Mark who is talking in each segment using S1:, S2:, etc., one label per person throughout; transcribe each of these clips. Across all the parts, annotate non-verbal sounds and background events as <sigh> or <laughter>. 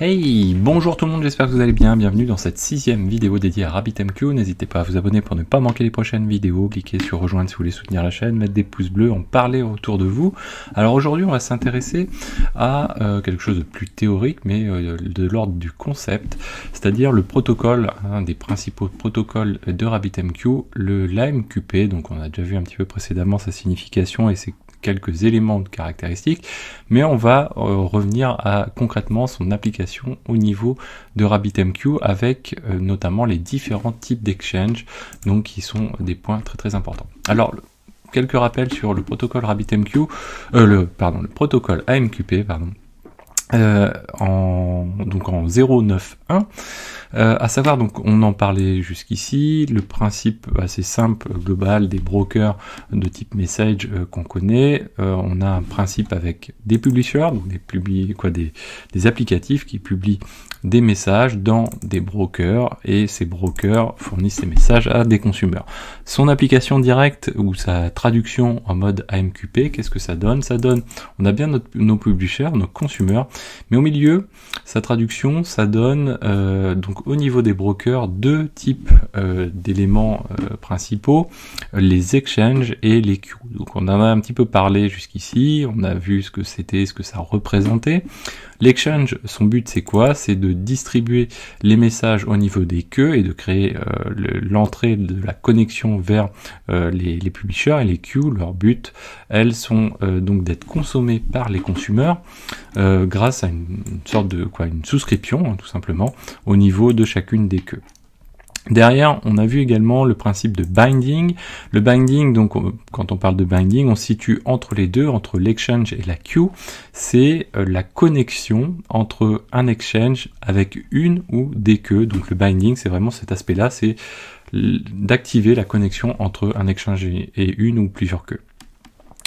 S1: Hey, bonjour tout le monde, j'espère que vous allez bien. Bienvenue dans cette sixième vidéo dédiée à RabbitMQ. N'hésitez pas à vous abonner pour ne pas manquer les prochaines vidéos. Cliquez sur rejoindre si vous voulez soutenir la chaîne, mettre des pouces bleus, en parler autour de vous. Alors aujourd'hui, on va s'intéresser à euh, quelque chose de plus théorique, mais euh, de l'ordre du concept, c'est-à-dire le protocole, un des principaux protocoles de RabbitMQ, le LAMQP. Donc on a déjà vu un petit peu précédemment sa signification et ses quelques éléments de caractéristiques, mais on va euh, revenir à concrètement son application au niveau de RabbitMQ avec euh, notamment les différents types d'exchange, donc qui sont des points très très importants. Alors, quelques rappels sur le protocole RabbitMQ, euh, le, pardon, le protocole AMQP, pardon, euh, en, donc en 091, euh, à savoir donc on en parlait jusqu'ici, le principe assez simple euh, global des brokers de type message euh, qu'on connaît, on a un principe avec des publishers, donc des publi quoi des, des applicatifs qui publient des messages dans des brokers et ces brokers fournissent ces messages à des consommateurs. Son application directe ou sa traduction en mode AMQP, qu'est-ce que ça donne Ça donne, on a bien nos publishers, nos consommateurs mais au milieu, sa traduction, ça donne euh, donc au niveau des brokers deux types euh, d'éléments euh, principaux, les exchanges et les queues. Donc on en a un petit peu parlé jusqu'ici, on a vu ce que c'était, ce que ça représentait. L'exchange, son but c'est quoi C'est de distribuer les messages au niveau des queues et de créer euh, l'entrée de la connexion vers euh, les, publishers et les queues. Leur but, elles sont euh, donc d'être consommées par les consommateurs grâce à une, sorte de quoi, une souscription hein, tout simplement au niveau de chacune des queues. Derrière, on a vu également le principe de binding. Le binding, donc quand on parle de binding, on situe entre les deux, entre l'exchange et la queue. C'est euh, la connexion entre un exchange avec une ou des queues. Donc le binding, c'est vraiment cet aspect-là, c'est d'activer la connexion entre un exchange et une ou plusieurs queues.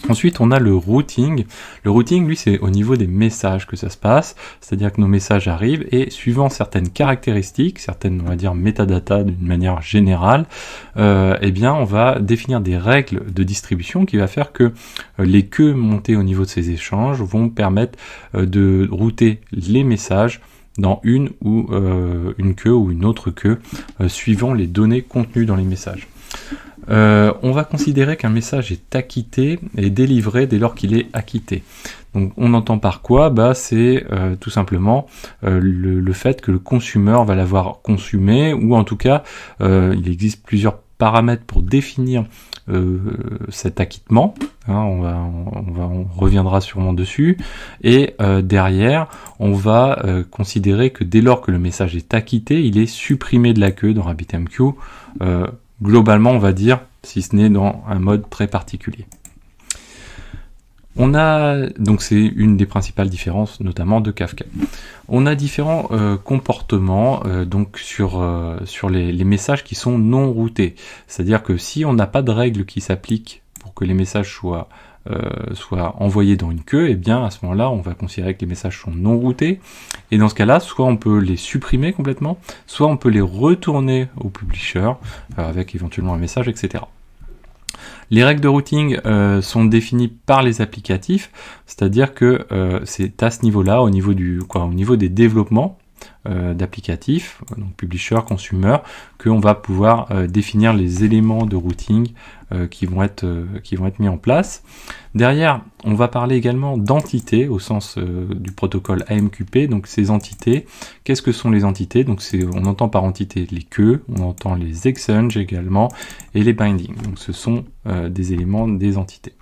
S1: Ensuite, on a le routing. Le routing, lui, c'est au niveau des messages que ça se passe, c'est-à-dire que nos messages arrivent et suivant certaines caractéristiques, certaines, on va dire, métadata d'une manière générale, euh, eh bien, on va définir des règles de distribution qui va faire que euh, les queues montées au niveau de ces échanges vont permettre euh, de router les messages dans une ou une queue ou une autre queue, suivant les données contenues dans les messages. Euh, on va considérer qu'un message est acquitté et délivré dès lors qu'il est acquitté. Donc on entend par quoi bah, C'est euh, tout simplement euh, le, fait que le consommateur va l'avoir consumé, ou en tout cas il existe plusieurs paramètres pour définir cet acquittement. Hein, on, reviendra sûrement dessus. Et derrière, on va considérer que dès lors que le message est acquitté, il est supprimé de la queue dans RabbitMQ globalement, on va dire, si ce n'est dans un mode très particulier. On a donc c'est une des principales différences, notamment de Kafka. On a différents euh, comportements euh, donc sur euh, sur les, messages qui sont non routés, c'est-à-dire que si on n'a pas de règles qui s'appliquent pour que les messages soient euh, soit envoyé dans une queue, et eh bien à ce moment-là, on va considérer que les messages sont non routés. Et dans ce cas-là, soit on peut les supprimer complètement, soit on peut les retourner au publisher euh, avec éventuellement un message, etc. Les règles de routing euh, sont définies par les applicatifs, c'est-à-dire que c'est à ce niveau-là, au niveau du au niveau des développements, euh, d'applicatifs, donc publisher, consumer, qu'on va pouvoir euh, définir les éléments de routing euh, qui, vont être, qui vont être mis en place. Derrière, on va parler également d'entités au sens du protocole AMQP, donc ces entités. Qu'est-ce que sont les entités Donc on entend par entité les queues, on entend les exchanges également, et les bindings. Donc ce sont des éléments des entités.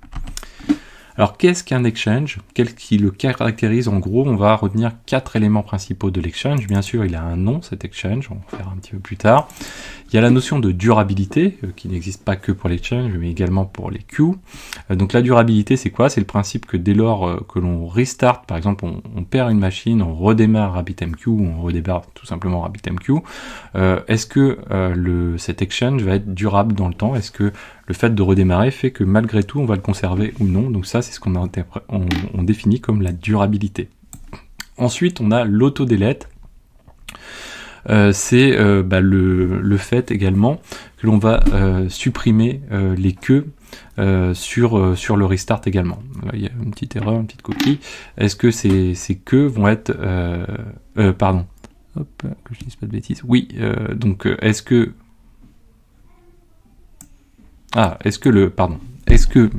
S1: Alors qu'est-ce qu'un exchange Qu'est-ce qui le caractérise En gros, on va retenir quatre éléments principaux de l'exchange. Bien sûr, il a un nom, cet exchange, on va en faire un petit peu plus tard. Il y a la notion de durabilité, euh, qui n'existe pas que pour l'exchange, mais également pour les queues. Euh, donc la durabilité, c'est quoi C'est le principe que dès lors euh, que l'on restart, par exemple, on, perd une machine, on redémarre RabbitMQ, on redémarre tout simplement RabbitMQ, est-ce que cet exchange va être durable dans le temps Est-ce que le fait de redémarrer fait que malgré tout, on va le conserver ou non. Donc ça, c'est ce qu'on on définit comme la durabilité. Ensuite, on a lauto Euh, c'est euh, bah, le, fait également que l'on va euh, supprimer euh, les queues sur, sur le restart également. il y a une petite erreur, une petite coquille. Est-ce que ces, ces, queues vont être... pardon. Hop, que je dise pas de bêtises. Oui, donc est-ce que ah, est-ce que le. Pardon. Est-ce que. Euh,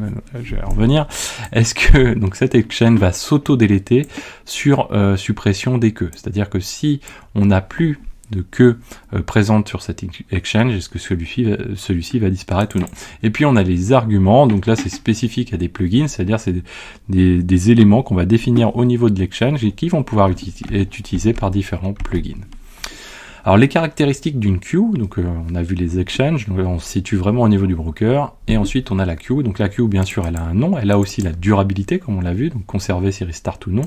S1: je vais revenir. Est-ce que donc cette exchange va s'auto-déléter sur euh, suppression des queues C'est-à-dire que si on n'a plus de queues euh, présentes présente sur cet exchange, est-ce que celui-ci va, disparaître ou non Et puis on a les arguments, donc là c'est spécifique à des plugins, c'est-à-dire c'est des, des, éléments qu'on va définir au niveau de l'exchange et qui vont pouvoir être utilisés par différents plugins. Alors les caractéristiques d'une queue, donc euh, on a vu les exchanges, donc on se situe vraiment au niveau du broker, et ensuite on a la queue, donc la queue bien sûr elle a un nom, elle a aussi la durabilité comme on l'a vu, donc conserver si restart ou non,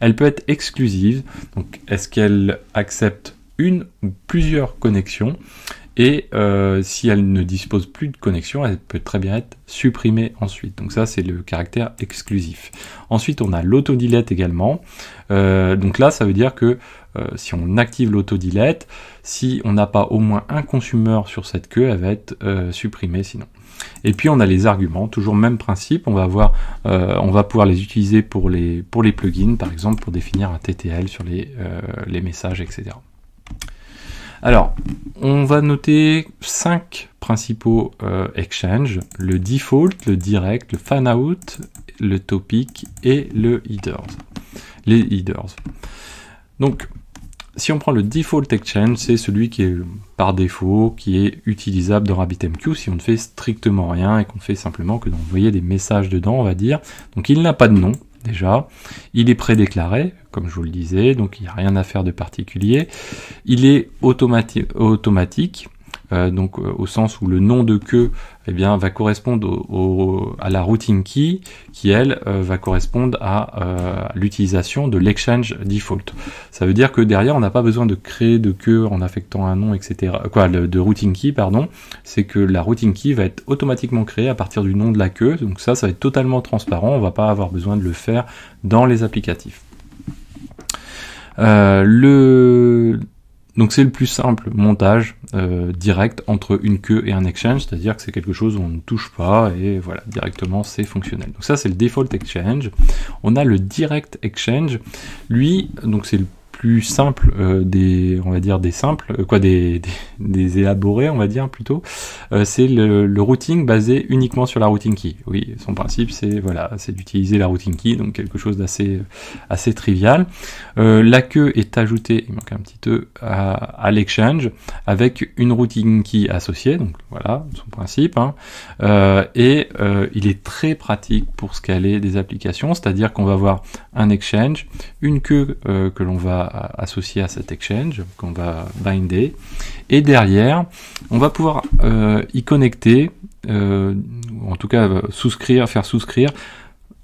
S1: elle peut être exclusive, donc est-ce qu'elle accepte une ou plusieurs connexions et euh, si elle ne dispose plus de connexion, elle peut très bien être supprimée ensuite. Donc ça, c'est le caractère exclusif. Ensuite, on a l'autodilette également. Euh, donc là, ça veut dire que euh, si on active l'autodilette, si on n'a pas au moins un consumer sur cette queue, elle va être supprimée sinon. Et puis on a les arguments, toujours même principe, on va, avoir, on va pouvoir les utiliser pour les, pour les plugins, par exemple pour définir un TTL sur les, les messages, etc. Alors, on va noter cinq principaux euh, exchanges, le default, le direct, le fanout, le topic et le headers. Les headers. Donc, si on prend le default exchange, c'est celui qui est par défaut, qui est utilisable dans RabbitMQ si on ne fait strictement rien et qu'on fait simplement que d'envoyer des messages dedans, on va dire. Donc il n'a pas de nom, déjà. Il est prédéclaré, comme je vous le disais, donc il n'y a rien à faire de particulier. Il est automatique, euh, donc euh, au sens où le nom de queue eh bien, va correspondre au, à la routing key qui, elle, euh, va correspondre à l'utilisation de l'exchange default. Ça veut dire que derrière, on n'a pas besoin de créer de queue en affectant un nom, etc. Quoi, de routing key, pardon. C'est que la routing key va être automatiquement créée à partir du nom de la queue. Donc ça, ça va être totalement transparent. On va pas avoir besoin de le faire dans les applicatifs. le donc c'est le plus simple montage euh, direct entre une queue et un exchange, c'est-à-dire que c'est quelque chose où on ne touche pas et voilà, directement c'est fonctionnel. Donc ça c'est le default exchange. On a le direct exchange, lui, donc c'est le plus simple euh, des on va dire des simples euh, quoi <laughs> des, élaborés on va dire plutôt euh, c'est le, routing basé uniquement sur la routing key oui son principe c'est voilà c'est d'utiliser la routing key donc quelque chose d'assez assez trivial la queue est ajoutée il manque un petit peu à, l'exchange avec une routing key associée donc voilà son principe hein. et il est très pratique pour scaler des applications c'est à dire qu'on va avoir un exchange une queue que l'on va associé à cet exchange, qu'on va binder. Et derrière, on va pouvoir euh, y connecter, euh, en tout cas euh, souscrire, faire souscrire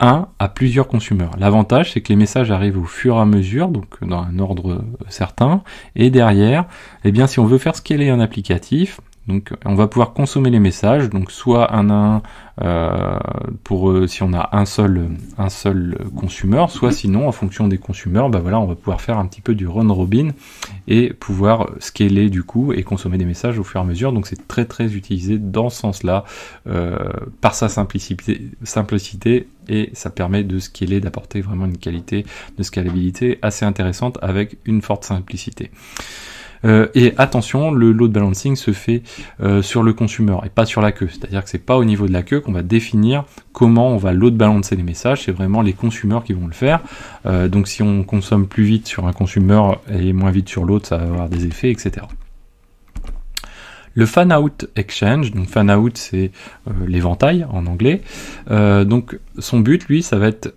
S1: un à plusieurs consommateurs. L'avantage, c'est que les messages arrivent au fur et à mesure, donc dans un ordre certain. Et derrière, et eh bien, si on veut faire scaler un applicatif, donc on va pouvoir consommer les messages, donc soit un un euh, pour euh, si on a un seul un seul consumer, soit sinon en fonction des consommateurs, ben bah voilà, on va pouvoir faire un petit peu du run robin et pouvoir scaler du coup et consommer des messages au fur et à mesure. Donc c'est très très utilisé dans ce sens-là euh, par sa simplicité, simplicité et ça permet de scaler, d'apporter vraiment une qualité de scalabilité assez intéressante avec une forte simplicité. Euh, et attention, le load balancing se fait euh, sur le consumer et pas sur la queue. C'est-à-dire que c'est pas au niveau de la queue qu'on va définir comment on va load balancer les messages. C'est vraiment les consumers qui vont le faire. Euh, donc si on consomme plus vite sur un consumer et moins vite sur l'autre, ça va avoir des effets, etc. Le fan out exchange, donc fan out c'est l'éventail en anglais. donc son but lui, ça va être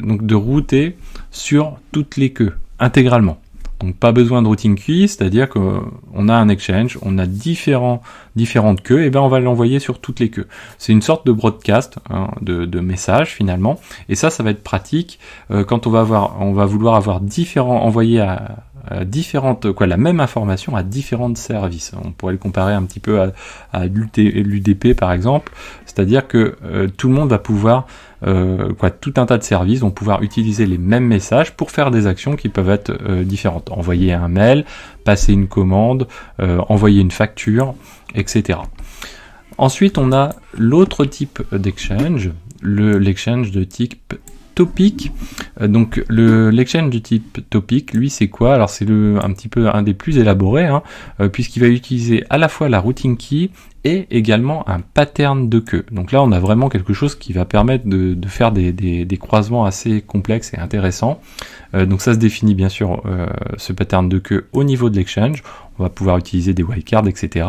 S1: donc de router sur toutes les queues intégralement. Donc pas besoin de routing queue c'est-à-dire qu'on a un exchange, on a différents, différentes queues, et bien on va l'envoyer sur toutes les queues. C'est une sorte de broadcast, hein, de, de, message finalement, et ça, ça va être pratique euh, quand on va, avoir, on va vouloir avoir différents, envoyés à, différentes, quoi, la même information à différents services. On pourrait le comparer un petit peu à, l'UDP par exemple, c'est-à-dire que euh, tout le monde va pouvoir, euh, quoi, tout un tas de services vont pouvoir utiliser les mêmes messages pour faire des actions qui peuvent être euh, différentes. Envoyer un mail, passer une commande, envoyer une facture, etc. Ensuite, on a l'autre type d'exchange, l'exchange de type Topic. Euh, donc l'exchange du type Topic, lui c'est quoi Alors c'est un petit peu un des plus élaborés, hein, euh, puisqu'il va utiliser à la fois la routine key et également un pattern de queue. Donc là, on a vraiment quelque chose qui va permettre de, faire des, croisements assez complexes et intéressants. Euh, donc ça se définit bien sûr euh, ce pattern de queue au niveau de l'exchange. On va pouvoir utiliser des wildcards, etc.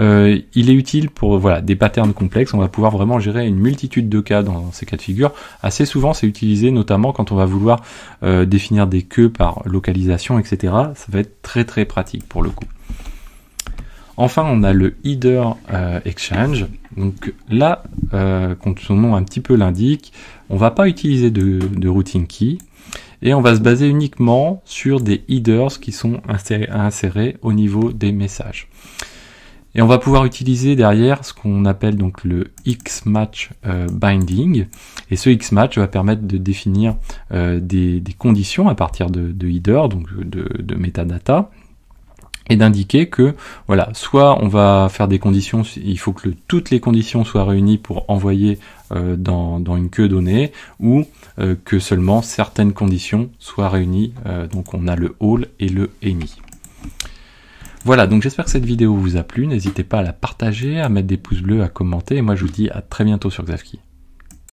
S1: Euh, il est utile pour voilà des patterns complexes. On va pouvoir vraiment gérer une multitude de cas dans ces cas de figure. Assez souvent, c'est utilisé notamment quand on va vouloir définir des queues par localisation, etc. Ça va être très très pratique pour le coup. Enfin, on a le header euh, exchange. Donc là, comme euh, son nom un petit peu l'indique, on va pas utiliser de, routing key et on va se baser uniquement sur des headers qui sont insérés, au niveau des messages. Et on va pouvoir utiliser derrière ce qu'on appelle donc le x match euh, binding. Et ce x match va permettre de définir des, conditions à partir de, headers, donc de, de metadata, et d'indiquer que voilà, soit on va faire des conditions, il faut que toutes les conditions soient réunies pour envoyer euh, dans, une queue donnée, ou euh, que seulement certaines conditions soient réunies. Euh, donc on a le all et le any. Voilà, donc j'espère que cette vidéo vous a plu. N'hésitez pas à la partager, à mettre des pouces bleus, à commenter. Et moi je vous dis à très bientôt sur Xavki.